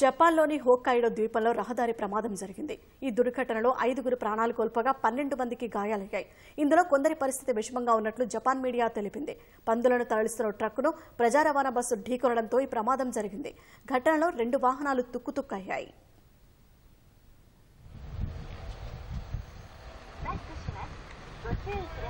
జపాన్లోని హోకాయిడో ద్వీపంలో రహదారి ప్రమాదం జరిగింది ఈ దుర్ఘటనలో ఐదుగురు ప్రాణాలు కోల్పోగా పన్నెండు మందికి గాయాలయ్యాయి ఇందులో కొందరి పరిస్థితి విషమంగా ఉన్నట్లు జపాన్ మీడియా తెలిపింది పందులను తరలిస్తున్న ట్రక్కును ప్రజా రవాణా బస్సు ఢీకొనడంతో ఈ ప్రమాదం జరిగింది ఘటనలో రెండు వాహనాలు తుక్కుతుక్కయ్యాయి Thank